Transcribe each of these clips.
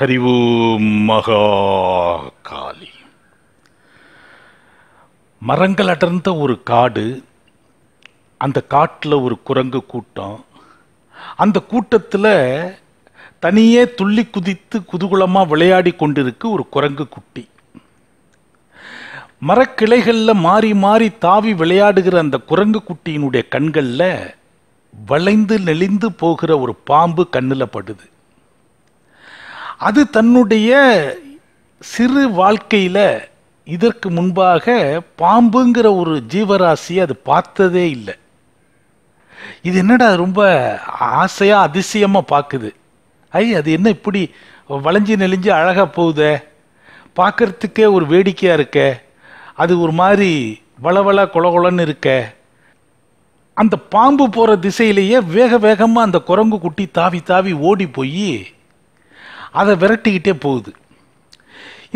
ஹரி ஓம் மகா காளி மரங்கள் அடர்ந்த ஒரு காடு அந்த காட்டில் ஒரு குரங்கு கூட்டம் அந்த கூட்டத்தில் தனியே துள்ளி குதித்து குதூகுலமாக விளையாடி கொண்டிருக்கு ஒரு குரங்கு குட்டி மரக்கிளைகளில் மாறி மாறி தாவி விளையாடுகிற அந்த குரங்கு குட்டியினுடைய கண்களில் வளைந்து நெளிந்து போகிற ஒரு பாம்பு கண்ணில் படுது அது தன்னுடைய சிறு வாழ்க்கையில் இதற்கு முன்பாக பாம்புங்கிற ஒரு ஜீவராசியை அது பார்த்ததே இல்லை இது என்னடா ரொம்ப ஆசையாக அதிசயமாக பார்க்குது ஐ அது என்ன இப்படி வளைஞ்சி நெளிஞ்சு அழகாக போகுதே பார்க்கறதுக்கே ஒரு வேடிக்கையாக இருக்க அது ஒரு மாதிரி வளவள குளகுளன்னு இருக்க அந்த பாம்பு போகிற திசையிலேயே வேக வேகமாக அந்த குரங்கு குட்டி தாவி தாவி ஓடி போய் அதை விரட்டிக்கிட்டே போகுது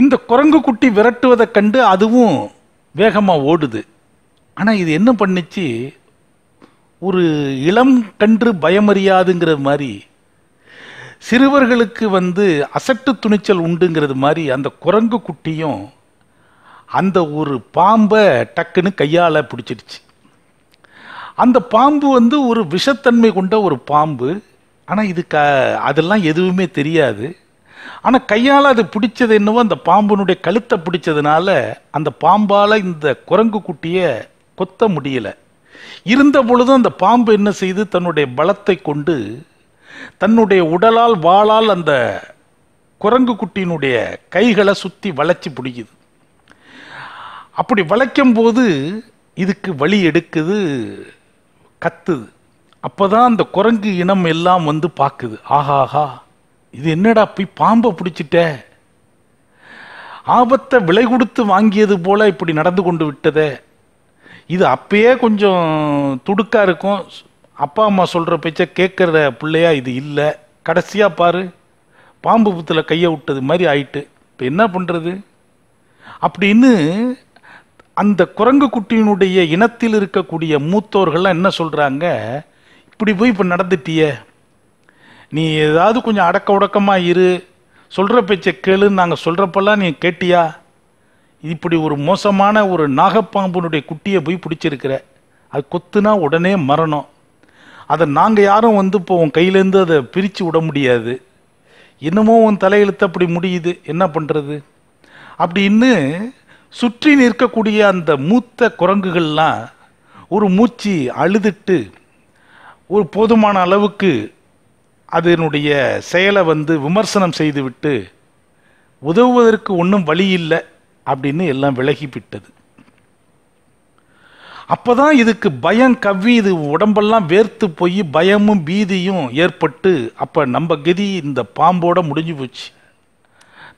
இந்த குரங்கு குட்டி விரட்டுவதை கண்டு அதுவும் வேகமாக ஓடுது ஆனால் இது என்ன பண்ணிச்சு ஒரு இளம் கன்று பயமறியாதுங்கிற மாதிரி சிறுவர்களுக்கு வந்து அசட்டு துணிச்சல் உண்டுங்கிறது மாதிரி அந்த குரங்கு குட்டியும் அந்த ஒரு பாம்பை டக்குன்னு கையால் பிடிச்சிடுச்சு அந்த பாம்பு வந்து ஒரு விஷத்தன்மை கொண்ட ஒரு பாம்பு ஆனால் இது க அதெல்லாம் எதுவுமே தெரியாது ஆனால் கையால் அது பிடிச்சது என்னவோ அந்த பாம்புனுடைய கழுத்தை பிடிச்சதுனால அந்த பாம்பால் இந்த குரங்கு குட்டியை கொத்த முடியல இருந்த பொழுது அந்த பாம்பு என்ன செய்து தன்னுடைய பலத்தை கொண்டு தன்னுடைய உடலால் வாளால் அந்த குரங்கு குட்டியினுடைய கைகளை சுற்றி வளைச்சி பிடிக்குது அப்படி வளைக்கும் போது இதுக்கு வழி எடுக்குது கத்துது அப்போ தான் அந்த குரங்கு இனம் எல்லாம் வந்து பார்க்குது ஆஹாஹா இது என்னடா போய் பாம்பை பிடிச்சிட்ட ஆபத்தை விலை கொடுத்து வாங்கியது போல இப்படி நடந்து கொண்டு விட்டதே இது அப்பயே கொஞ்சம் துடுக்காக இருக்கும் அப்பா அம்மா சொல்கிற பேச்சை கேட்குற பிள்ளையா இது இல்லை கடைசியாக பாரு பாம்பு புத்தில் கையை விட்டது மாதிரி ஆயிட்டு இப்போ என்ன பண்ணுறது அப்படின்னு அந்த குரங்கு குட்டியினுடைய இனத்தில் இருக்கக்கூடிய மூத்தோர்கள்லாம் என்ன சொல்கிறாங்க இப்படி போய் இப்போ நடந்துட்டியே நீ ஏதாவது கொஞ்சம் அடக்க உடக்கமாக இரு சொல்கிற பேச்சை கேளுன்னு நாங்கள் சொல்கிறப்பெல்லாம் நீ கேட்டியா இப்படி ஒரு மோசமான ஒரு நாகப்பாம்புனுடைய குட்டியை போய் பிடிச்சிருக்கிற அது கொத்துனா உடனே மரணம் அதை நாங்கள் யாரும் வந்து இப்போ உன் கையிலேருந்து அதை பிரித்து விட முடியாது என்னமோ உன் தலையெழுத்து அப்படி முடியுது என்ன பண்ணுறது அப்படின்னு சுற்றி நிற்கக்கூடிய அந்த மூத்த குரங்குகள்லாம் ஒரு மூச்சு அழுதுட்டு ஒரு போதுமான அளவுக்கு அதனுடைய செயலை வந்து விமர்சனம் செய்துவிட்டு உதவுவதற்கு ஒன்றும் வழி இல்லை அப்படின்னு எல்லாம் விலகிவிட்டது அப்போதான் இதுக்கு பயம் கவ்வி இது உடம்பெல்லாம் வேர்த்து போய் பயமும் பீதியும் ஏற்பட்டு அப்போ நம்ம கதி இந்த பாம்போட முடிஞ்சு போச்சு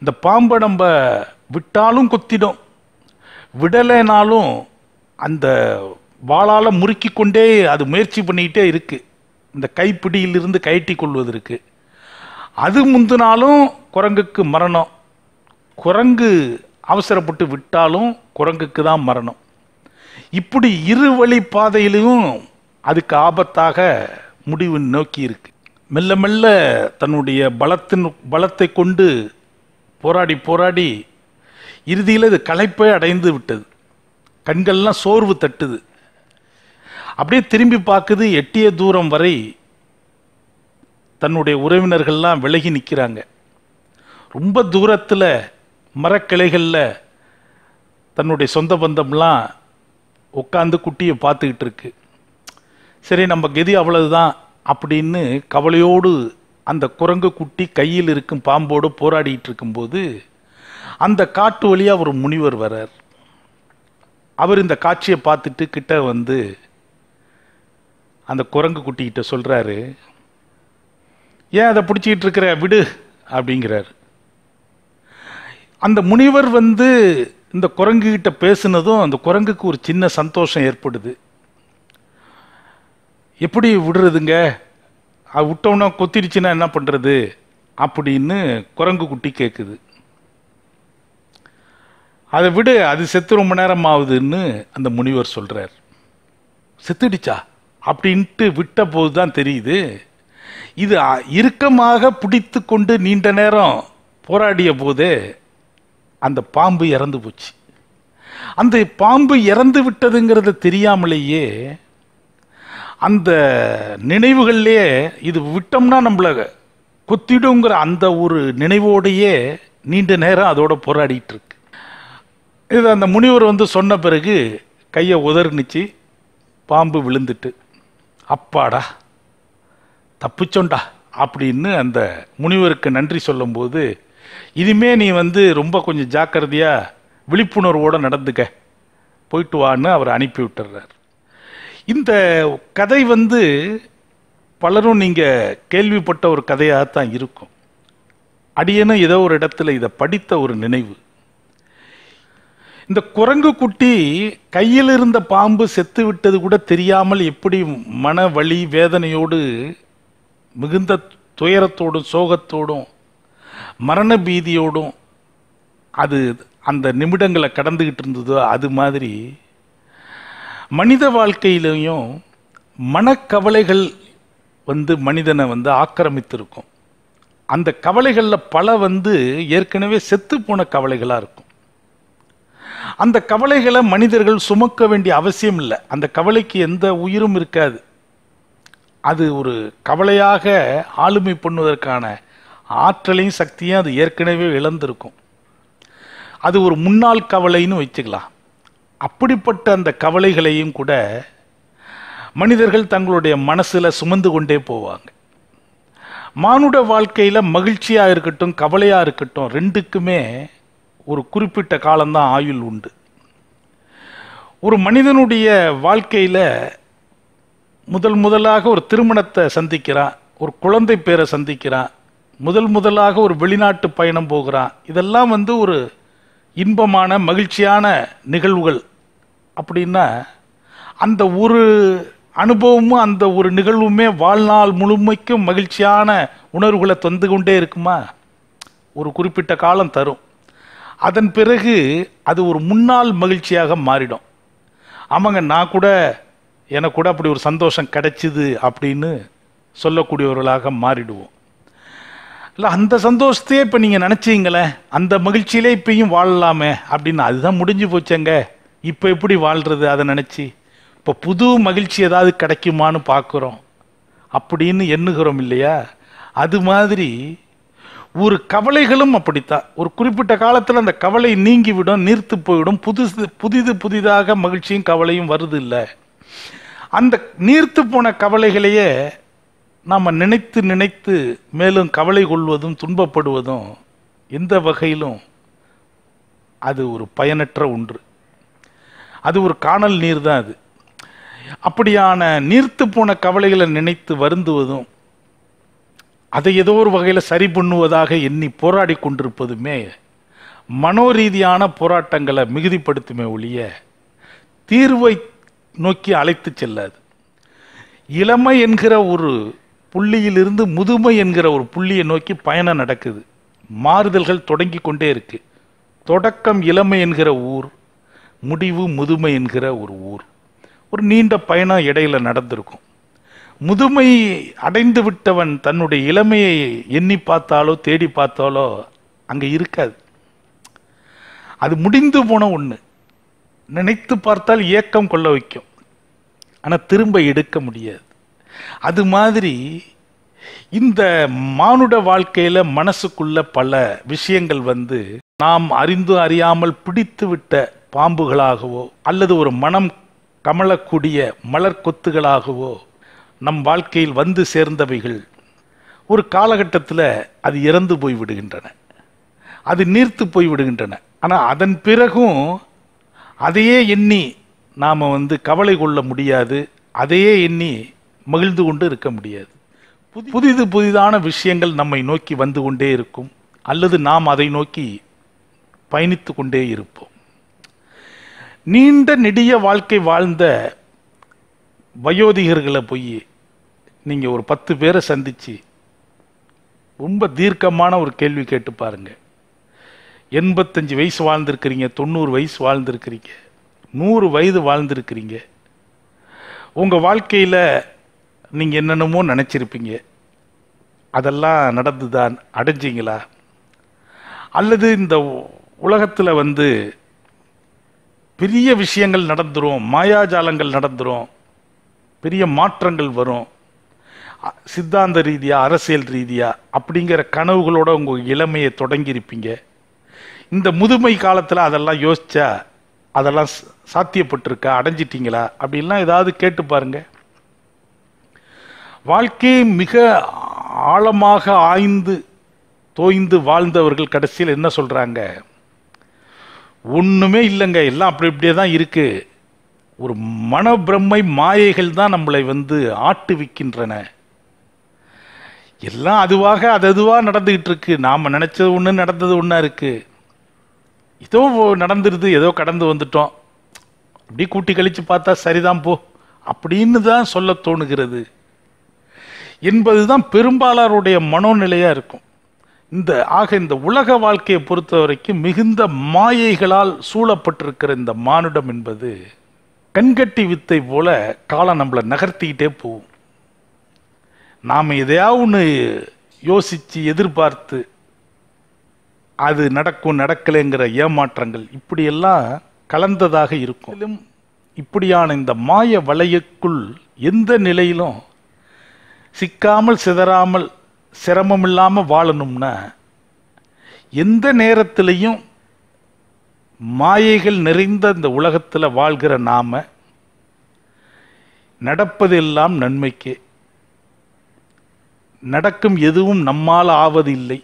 இந்த பாம்பை நம்ம விட்டாலும் கொத்திடும் விடலைனாலும் அந்த வாளால் முறுக்கி கொண்டே அது முயற்சி பண்ணிக்கிட்டே இருக்குது இந்த கைப்பிடியிலிருந்து கயட்டி கொள்வதற்கு அது முந்தினாலும் குரங்குக்கு மரணம் குரங்கு அவசரப்பட்டு விட்டாலும் குரங்குக்கு தான் மரணம் இப்படி இரு வழி பாதையிலையும் அதுக்கு ஆபத்தாக முடிவு நோக்கி இருக்கு மெல்ல மெல்ல தன்னுடைய பலத்தின் பலத்தை கொண்டு போராடி போராடி இறுதியில் இது களைப்பை அடைந்து விட்டது கண்கள்லாம் சோர்வு தட்டுது அப்படியே திரும்பி பார்க்குது எட்டிய தூரம் வரை தன்னுடைய உறவினர்கள்லாம் விலகி நிற்கிறாங்க ரொம்ப தூரத்தில் மரக்கிளைகளில் தன்னுடைய சொந்த பந்தம்லாம் உட்காந்து குட்டியை பார்த்துக்கிட்டு இருக்கு சரி நம்ம கெதி அவ்வளவுதான் அப்படின்னு கவலையோடு அந்த குரங்கு குட்டி கையில் இருக்கும் பாம்போடு போராடிட்டு இருக்கும்போது அந்த காட்டு வழியாக ஒரு முனிவர் வரார் அவர் இந்த காட்சியை பார்த்துட்டு கிட்ட வந்து அந்த குரங்கு குட்டிக்கிட்ட சொல்கிறாரு ஏன் அதை பிடிச்சிக்கிட்டு இருக்கிற விடு அப்படிங்கிறார் அந்த முனிவர் வந்து இந்த குரங்குகிட்ட பேசுனதும் அந்த குரங்குக்கு ஒரு சின்ன சந்தோஷம் ஏற்படுது எப்படி விடுறதுங்க அது விட்டோம்னா கொத்திடுச்சுன்னா என்ன பண்ணுறது அப்படின்னு குரங்கு குட்டி கேட்குது அதை விடு அது செத்து ரொம்ப நேரம் ஆகுதுன்னு அந்த முனிவர் சொல்கிறார் செத்துடுச்சா அப்படின்ட்டு விட்ட போது தான் தெரியுது இது இறுக்கமாக பிடித்து கொண்டு நீண்ட நேரம் போராடிய போதே அந்த பாம்பு இறந்து போச்சு அந்த பாம்பு இறந்து விட்டதுங்கிறது தெரியாமலேயே அந்த நினைவுகள்லேயே இது விட்டோம்னா நம்மளை கொத்திடுங்கிற அந்த ஒரு நினைவோடையே நீண்ட நேரம் அதோட போராடிட்டு இருக்கு இது அந்த முனிவர் வந்து சொன்ன பிறகு கையை உதறுனுச்சு பாம்பு விழுந்துட்டு அப்பாடா தப்பிச்சோண்டா அப்படின்னு அந்த முனிவருக்கு நன்றி சொல்லும்போது இனிமே நீ வந்து ரொம்ப கொஞ்சம் ஜாக்கிரதையாக விழிப்புணர்வோடு நடந்துக்க போயிட்டு வான்னு அவர் அனுப்பி விட்டுறார் இந்த கதை வந்து பலரும் நீங்கள் கேள்விப்பட்ட ஒரு கதையாக தான் இருக்கும் அடியனும் ஏதோ ஒரு இடத்துல இதை படித்த ஒரு நினைவு இந்த குரங்கு குட்டி கையில் இருந்த பாம்பு செத்து விட்டது கூட தெரியாமல் எப்படி மன வலி வேதனையோடு மிகுந்த துயரத்தோடும் சோகத்தோடும் மரண பீதியோடும் அது அந்த நிமிடங்களை கடந்துக்கிட்டு இருந்ததோ அது மாதிரி மனித வாழ்க்கையிலையும் மனக்கவலைகள் வந்து மனிதனை வந்து ஆக்கிரமித்திருக்கும் அந்த கவலைகளில் பல வந்து ஏற்கனவே செத்து போன கவலைகளாக இருக்கும் அந்த கவலைகளை மனிதர்கள் சுமக்க வேண்டிய அவசியம் இல்லை அந்த கவலைக்கு எந்த உயிரும் இருக்காது அது ஒரு கவலையாக ஆளுமை பண்ணுவதற்கான ஆற்றலையும் சக்தியும் அது ஏற்கனவே இழந்திருக்கும் அது ஒரு முன்னாள் கவலைன்னு வச்சுக்கலாம் அப்படிப்பட்ட அந்த கவலைகளையும் கூட மனிதர்கள் தங்களுடைய மனசில் சுமந்து கொண்டே போவாங்க மானுட வாழ்க்கையில் மகிழ்ச்சியாக இருக்கட்டும் கவலையாக இருக்கட்டும் ரெண்டுக்குமே ஒரு குறிப்பிட்ட காலம்தான் ஆயுள் உண்டு ஒரு மனிதனுடைய வாழ்க்கையில் முதல் முதலாக ஒரு திருமணத்தை சந்திக்கிறான் ஒரு குழந்தை பேரை சந்திக்கிறான் முதல் முதலாக ஒரு வெளிநாட்டு பயணம் போகிறான் இதெல்லாம் வந்து ஒரு இன்பமான மகிழ்ச்சியான நிகழ்வுகள் அப்படின்னா அந்த ஒரு அனுபவமும் அந்த ஒரு நிகழ்வுமே வாழ்நாள் முழுமைக்கும் மகிழ்ச்சியான உணர்வுகளை தந்து கொண்டே இருக்குமா ஒரு குறிப்பிட்ட காலம் தரும் அதன் பிறகு அது ஒரு முன்னாள் மகிழ்ச்சியாக மாறிடும் ஆமாங்க நான் கூட எனக்கு கூட அப்படி ஒரு சந்தோஷம் கிடைச்சிது அப்படின்னு சொல்லக்கூடியவர்களாக மாறிடுவோம் இல்லை அந்த சந்தோஷத்தையே இப்போ நீங்கள் நினச்சிங்களே அந்த மகிழ்ச்சியிலே இப்பயும் வாழலாமே அப்படின்னு அதுதான் முடிஞ்சு போச்சேங்க இப்போ எப்படி வாழ்கிறது அதை நினச்சி இப்போ புது மகிழ்ச்சி ஏதாவது கிடைக்குமான்னு பார்க்குறோம் அப்படின்னு எண்ணுகிறோம் இல்லையா அது மாதிரி ஒரு கவலைகளும் அப்படித்தான் ஒரு குறிப்பிட்ட காலத்தில் அந்த கவலை நீங்கிவிடும் நீர்த்து போய்விடும் புதுசு புதிது புதிதாக மகிழ்ச்சியும் கவலையும் வருது இல்லை அந்த நீர்த்து போன கவலைகளையே நாம் நினைத்து நினைத்து மேலும் கவலை கொள்வதும் துன்பப்படுவதும் எந்த வகையிலும் அது ஒரு பயனற்ற ஒன்று அது ஒரு காணல் நீர் தான் அது அப்படியான நீர்த்து போன கவலைகளை நினைத்து வருந்துவதும் அதை ஏதோ ஒரு வகையில் சரி பண்ணுவதாக எண்ணி போராடி கொண்டிருப்பதுமே மனோரீதியான போராட்டங்களை மிகுதிப்படுத்துமே ஒழிய தீர்வை நோக்கி அழைத்து செல்லாது இளமை என்கிற ஒரு புள்ளியிலிருந்து முதுமை என்கிற ஒரு புள்ளியை நோக்கி பயணம் நடக்குது மாறுதல்கள் தொடங்கி கொண்டே இருக்கு தொடக்கம் இளமை என்கிற ஊர் முடிவு முதுமை என்கிற ஒரு ஊர் ஒரு நீண்ட பயணம் இடையில் நடந்திருக்கும் முதுமை அடைந்து விட்டவன் தன்னுடைய இளமையை எண்ணி பார்த்தாலோ தேடி பார்த்தாலோ அங்கே இருக்காது அது முடிந்து போன ஒன்று நினைத்து பார்த்தால் ஏக்கம் கொள்ள வைக்கும் ஆனால் திரும்ப எடுக்க முடியாது அது மாதிரி இந்த மானுட வாழ்க்கையில் மனசுக்குள்ள பல விஷயங்கள் வந்து நாம் அறிந்து அறியாமல் பிடித்து விட்ட பாம்புகளாகவோ அல்லது ஒரு மனம் கமலக்கூடிய மலர் கொத்துகளாகவோ நம் வாழ்க்கையில் வந்து சேர்ந்தவைகள் ஒரு காலகட்டத்தில் அது இறந்து போய் விடுகின்றன அது நீர்த்து போய் விடுகின்றன ஆனால் அதன் பிறகும் அதையே எண்ணி நாம் வந்து கவலை கொள்ள முடியாது அதையே எண்ணி மகிழ்ந்து கொண்டு இருக்க முடியாது புதிது புதிதான விஷயங்கள் நம்மை நோக்கி வந்து கொண்டே இருக்கும் அல்லது நாம் அதை நோக்கி பயணித்து கொண்டே இருப்போம் நீண்ட நெடிய வாழ்க்கை வாழ்ந்த வயோதிகர்களை போய் நீங்கள் ஒரு பத்து பேரை சந்தித்து ரொம்ப தீர்க்கமான ஒரு கேள்வி கேட்டு பாருங்கள் எண்பத்தஞ்சு வயசு வாழ்ந்துருக்குறீங்க தொண்ணூறு வயசு வாழ்ந்துருக்கிறீங்க நூறு வயது வாழ்ந்துருக்கிறீங்க உங்கள் வாழ்க்கையில் நீங்கள் என்னென்னமோ நினச்சிருப்பீங்க அதெல்லாம் நடந்து தான் அடைஞ்சிங்களா அல்லது இந்த உலகத்தில் வந்து பெரிய விஷயங்கள் நடந்துடும் மாயாஜாலங்கள் நடந்துடும் பெரிய மாற்றங்கள் வரும் சித்தாந்த ரீதியாக அரசியல் ரீதியாக அப்படிங்கிற கனவுகளோட உங்கள் இளமையை தொடங்கியிருப்பீங்க இந்த முதுமை காலத்தில் அதெல்லாம் யோசிச்சா அதெல்லாம் சாத்தியப்பட்டிருக்கா அடைஞ்சிட்டிங்களா அப்படின்லாம் ஏதாவது கேட்டு பாருங்க வாழ்க்கையை மிக ஆழமாக ஆய்ந்து தோய்ந்து வாழ்ந்தவர்கள் கடைசியில் என்ன சொல்கிறாங்க ஒன்றுமே இல்லைங்க எல்லாம் அப்படி இப்படியே தான் இருக்குது ஒரு மனப்பிரம்மை மாயைகள் தான் நம்மளை வந்து ஆட்டுவிக்கின்றன எல்லாம் அதுவாக அது அதுவாக நடந்துகிட்டு இருக்கு நாம் நினச்சது ஒன்று நடந்தது ஒன்றா இருக்குது ஏதோ நடந்துருது ஏதோ கடந்து வந்துட்டோம் அப்படி கூட்டி கழித்து பார்த்தா சரிதான் போ அப்படின்னு தான் சொல்ல தோணுகிறது என்பது தான் பெரும்பாலாருடைய மனோநிலையாக இருக்கும் இந்த ஆக இந்த உலக வாழ்க்கையை பொறுத்த வரைக்கும் மிகுந்த மாயைகளால் சூழப்பட்டிருக்கிற இந்த மானுடம் என்பது கண்கட்டி வித்தை போல காலம் நம்மளை நகர்த்திக்கிட்டே போகும் நாம் எதையாவது ஒன்று யோசித்து எதிர்பார்த்து அது நடக்கும் நடக்கலைங்கிற ஏமாற்றங்கள் இப்படியெல்லாம் கலந்ததாக இருக்கும் இப்படியான இந்த மாய வலையக்குள் எந்த நிலையிலும் சிக்காமல் சிதறாமல் சிரமம் இல்லாமல் வாழணும்னா எந்த நேரத்திலையும் மாயைகள் நிறைந்த இந்த உலகத்தில் வாழ்கிற நாம நடப்பது எல்லாம் நன்மைக்கே நடக்கும் எதுவும் நம்மால் ஆவதில்லை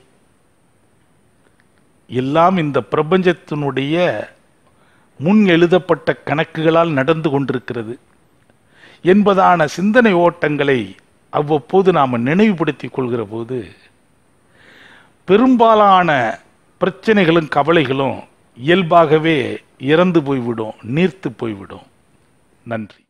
எல்லாம் இந்த பிரபஞ்சத்தினுடைய முன் எழுதப்பட்ட கணக்குகளால் நடந்து கொண்டிருக்கிறது என்பதான சிந்தனை ஓட்டங்களை அவ்வப்போது நாம் நினைவுபடுத்திக் கொள்கிற போது பெரும்பாலான பிரச்சனைகளும் கவலைகளும் இயல்பாகவே இறந்து போய்விடும் நீர்த்து போய்விடும் நன்றி